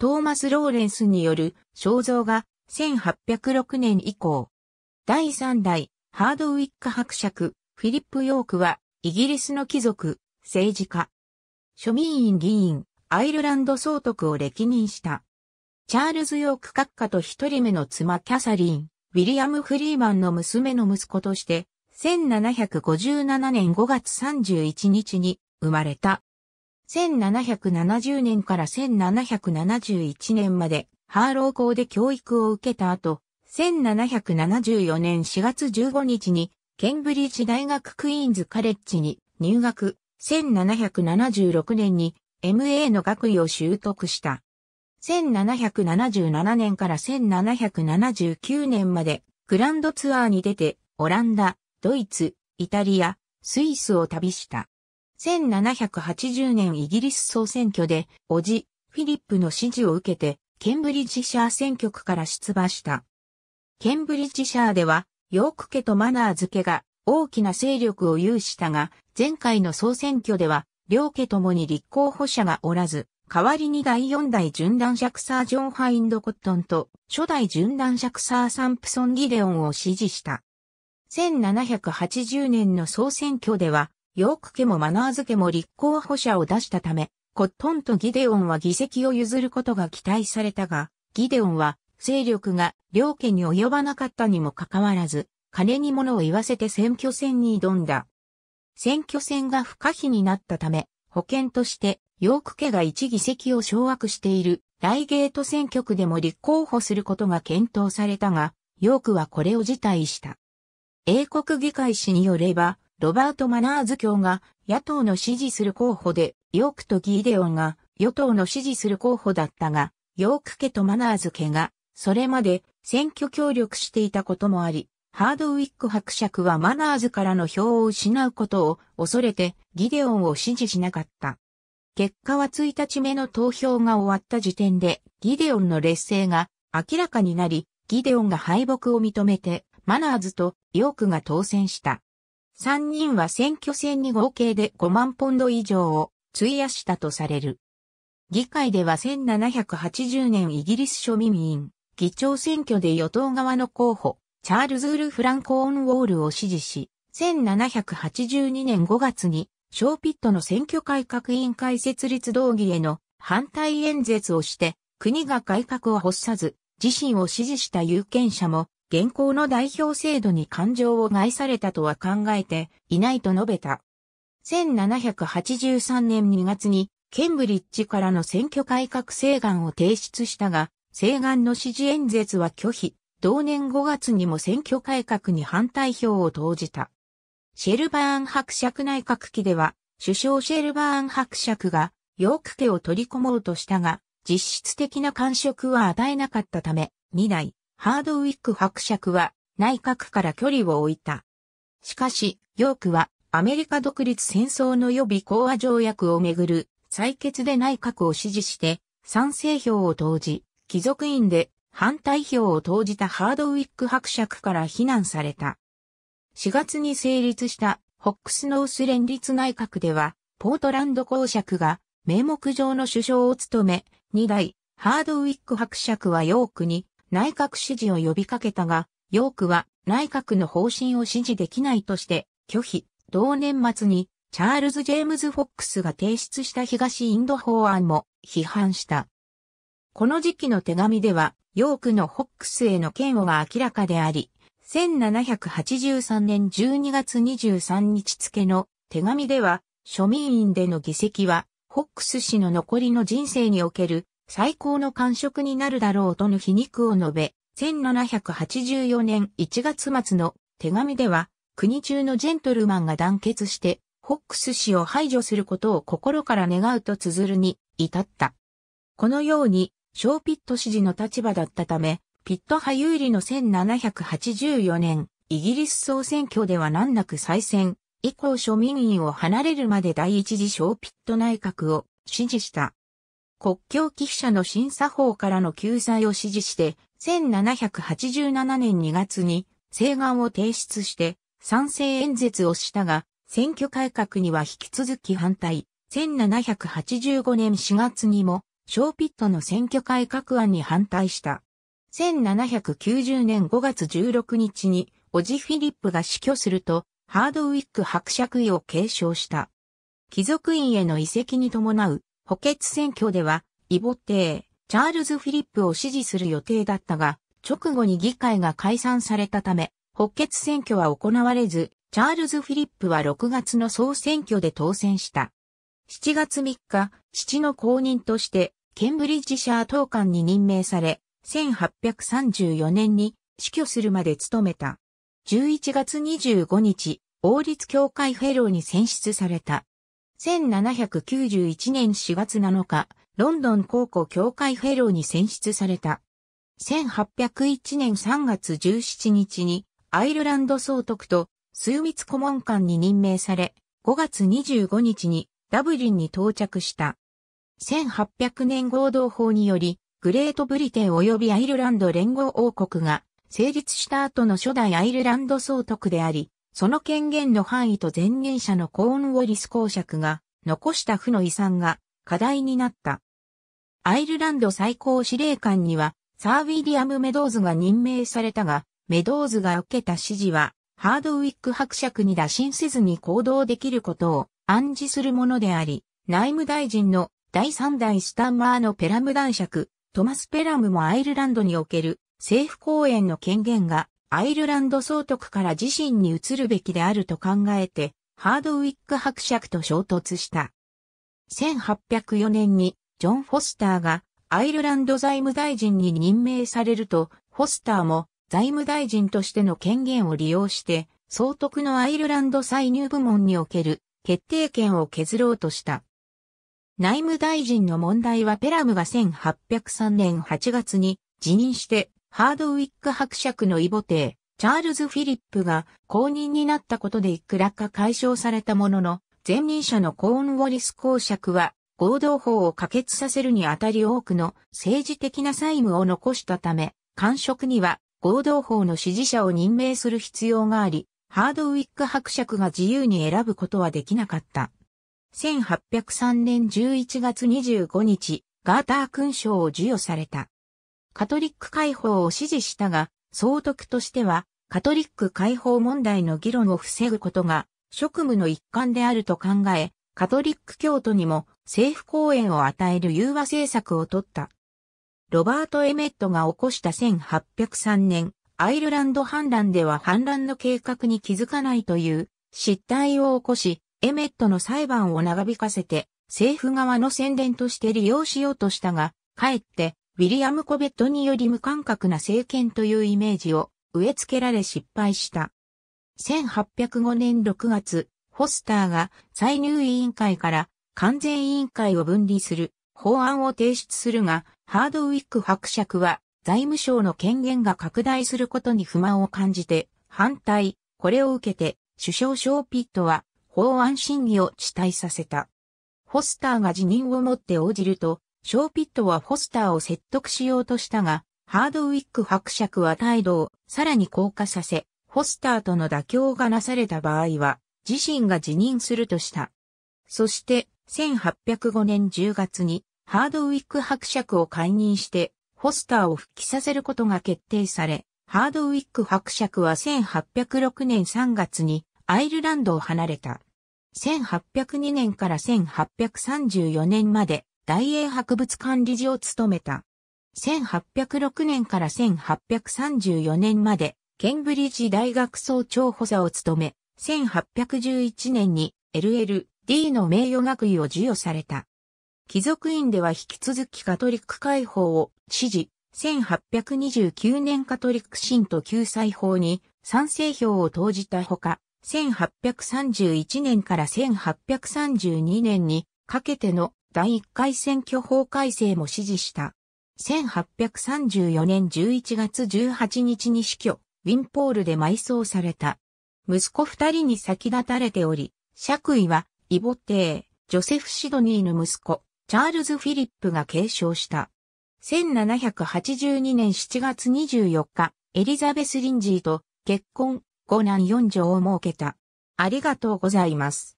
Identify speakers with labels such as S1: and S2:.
S1: トーマス・ローレンスによる肖像が1806年以降。第3代ハードウィック伯爵フィリップ・ヨークはイギリスの貴族、政治家、庶民院議員、アイルランド総督を歴任した。チャールズ・ヨーク閣下と一人目の妻キャサリン、ウィリアム・フリーマンの娘の息子として、1757年5月31日に生まれた。1770年から1771年までハーロー校で教育を受けた後、1774年4月15日にケンブリッジ大学クイーンズカレッジに入学、1776年に MA の学位を習得した。1777年から1779年までグランドツアーに出てオランダ、ドイツ、イタリア、スイスを旅した。1780年イギリス総選挙で、おじ、フィリップの支持を受けて、ケンブリッジシャー選挙区から出馬した。ケンブリッジシャーでは、ヨーク家とマナーズ家が大きな勢力を有したが、前回の総選挙では、両家ともに立候補者がおらず、代わりに第四代シャク・サージョン・ハインド・コットンと初代シャク・サー・サンプソン・ギデオンを支持した。1780年の総選挙では、ヨーク家もマナーズ家も立候補者を出したため、コットンとギデオンは議席を譲ることが期待されたが、ギデオンは勢力が両家に及ばなかったにもかかわらず、金に物を言わせて選挙戦に挑んだ。選挙戦が不可避になったため、保険としてヨーク家が1議席を掌握しているライゲート選挙区でも立候補することが検討されたが、ヨークはこれを辞退した。英国議会誌によれば、ロバート・マナーズ卿が野党の支持する候補で、ヨークとギーデオンが与党の支持する候補だったが、ヨーク家とマナーズ家が、それまで選挙協力していたこともあり、ハードウィック伯爵はマナーズからの票を失うことを恐れてギデオンを支持しなかった。結果は1日目の投票が終わった時点でギデオンの劣勢が明らかになり、ギデオンが敗北を認めてマナーズとヨークが当選した。3人は選挙戦に合計で5万ポンド以上を費やしたとされる。議会では1780年イギリス庶民員、議長選挙で与党側の候補、チャールズ・ウル・フランコ・オンウォールを支持し、1782年5月に、ショーピットの選挙改革委員会設立動議への反対演説をして、国が改革を発さず、自身を支持した有権者も現行の代表制度に感情を害されたとは考えていないと述べた。1783年2月にケンブリッジからの選挙改革請願を提出したが、請願の支持演説は拒否。同年5月にも選挙改革に反対票を投じた。シェルバーン伯爵内閣期では、首相シェルバーン伯爵が、ヨーク家を取り込もうとしたが、実質的な感触は与えなかったため、未来。ハードウィック伯爵は内閣から距離を置いた。しかし、ヨークはアメリカ独立戦争の予備講和条約をめぐる採決で内閣を支持して賛成票を投じ、貴族院で反対票を投じたハードウィック伯爵から非難された。4月に成立したホックスノース連立内閣では、ポートランド公爵が名目上の首相を務め、2代、ハードウィック伯爵はヨークに内閣支持を呼びかけたが、ヨークは内閣の方針を支持できないとして拒否。同年末にチャールズ・ジェームズ・フォックスが提出した東インド法案も批判した。この時期の手紙では、ヨークのフォックスへの嫌悪が明らかであり、1783年12月23日付の手紙では、庶民院での議席は、フォックス氏の残りの人生における最高の感触になるだろうとの皮肉を述べ、1784年1月末の手紙では、国中のジェントルマンが団結して、ホックス氏を排除することを心から願うと綴るに至った。このように、ショーピット支持の立場だったため、ピット派有利の1784年、イギリス総選挙では難なく再選、以降庶民院を離れるまで第一次ショーピット内閣を支持した。国境記者の審査法からの救済を支持して、1787年2月に請願を提出して賛成演説をしたが、選挙改革には引き続き反対。1785年4月にも、ショーピットの選挙改革案に反対した。1790年5月16日に、オジ・フィリップが死去すると、ハードウィック伯爵位を継承した。貴族院への遺跡に伴う補欠選挙では、イボテー、チャールズ・フィリップを支持する予定だったが、直後に議会が解散されたため、補欠選挙は行われず、チャールズ・フィリップは6月の総選挙で当選した。7月3日、父の公認として、ケンブリッジシャー党官に任命され、1834年に死去するまで務めた。11月25日、王立協会フェローに選出された。1791年4月7日、ロンドン高校協会フェローに選出された。1801年3月17日にアイルランド総督と数密顧問官に任命され、5月25日にダブリンに到着した。1800年合同法により、グレートブリテン及びアイルランド連合王国が成立した後の初代アイルランド総督であり、その権限の範囲と前言者のコーンウォリス公爵が残した負の遺産が課題になった。アイルランド最高司令官にはサー・ウィリアム・メドーズが任命されたが、メドーズが受けた指示は、ハードウィック伯爵に打診せずに行動できることを暗示するものであり、内務大臣の第3代スタンマーのペラム男爵、トマス・ペラムもアイルランドにおける政府公演の権限がアイルランド総督から自身に移るべきであると考えて、ハードウィック伯爵と衝突した。1804年に、ジョン・フォスターがアイルランド財務大臣に任命されると、フォスターも財務大臣としての権限を利用して、総督のアイルランド歳入部門における決定権を削ろうとした。内務大臣の問題はペラムが1803年8月に辞任してハードウィック伯爵の異母帝、チャールズ・フィリップが公認になったことでいくらか解消されたものの、前任者のコーンウォリス公爵は合同法を可決させるにあたり多くの政治的な債務を残したため、官職には合同法の支持者を任命する必要があり、ハードウィック伯爵が自由に選ぶことはできなかった。1803年11月25日、ガーター勲章を授与された。カトリック解放を支持したが、総督としては、カトリック解放問題の議論を防ぐことが職務の一環であると考え、カトリック教徒にも政府公演を与える融和政策を取った。ロバート・エメットが起こした1803年、アイルランド反乱では反乱の計画に気づかないという失態を起こし、エメットの裁判を長引かせて、政府側の宣伝として利用しようとしたが、かえってウィリアム・コベットにより無感覚な政権というイメージを植え付けられ失敗した。1805年6月、ホスターが歳入委員会から完全委員会を分離する法案を提出するが、ハードウィック伯爵は財務省の権限が拡大することに不満を感じて反対。これを受けて首相ショーピットは法案審議を遅滞させた。ホスターが辞任をもって応じると、ショーピットはフォスターを説得しようとしたが、ハードウィック伯爵は態度をさらに硬化させ、フォスターとの妥協がなされた場合は、自身が辞任するとした。そして、1805年10月に、ハードウィック伯爵を解任して、フォスターを復帰させることが決定され、ハードウィック伯爵は1806年3月にアイルランドを離れた。1802年から1834年まで大英博物館理事を務めた。1806年から1834年まで、ケンブリッジ大学総長補佐を務め、1811年に LL、D の名誉学位を授与された。貴族院では引き続きカトリック解放を支持、1829年カトリック信徒救済法に賛成票を投じたほか、1831年から1832年にかけての第1回選挙法改正も支持した。1834年11月18日に死去、ウィンポールで埋葬された。息子二人に先立たれており、爵位は、イボテー、ジョセフ・シドニーの息子、チャールズ・フィリップが継承した。1782年7月24日、エリザベス・リンジーと結婚、5男4女を設けた。ありがとうございます。